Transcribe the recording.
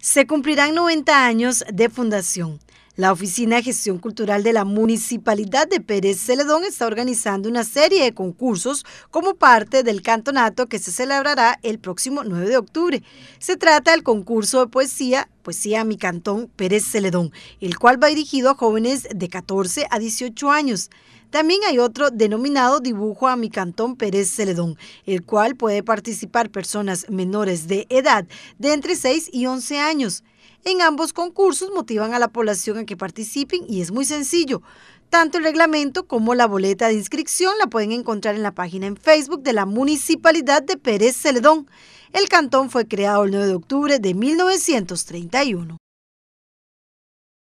se cumplirán 90 años de fundación. La Oficina de Gestión Cultural de la Municipalidad de Pérez Celedón está organizando una serie de concursos como parte del cantonato que se celebrará el próximo 9 de octubre. Se trata del concurso de poesía Poesía a mi Cantón Pérez Celedón, el cual va dirigido a jóvenes de 14 a 18 años. También hay otro denominado Dibujo a mi Cantón Pérez Celedón, el cual puede participar personas menores de edad de entre 6 y 11 años. En ambos concursos motivan a la población a que participen y es muy sencillo. Tanto el reglamento como la boleta de inscripción la pueden encontrar en la página en Facebook de la Municipalidad de Pérez Celedón. El cantón fue creado el 9 de octubre de 1931.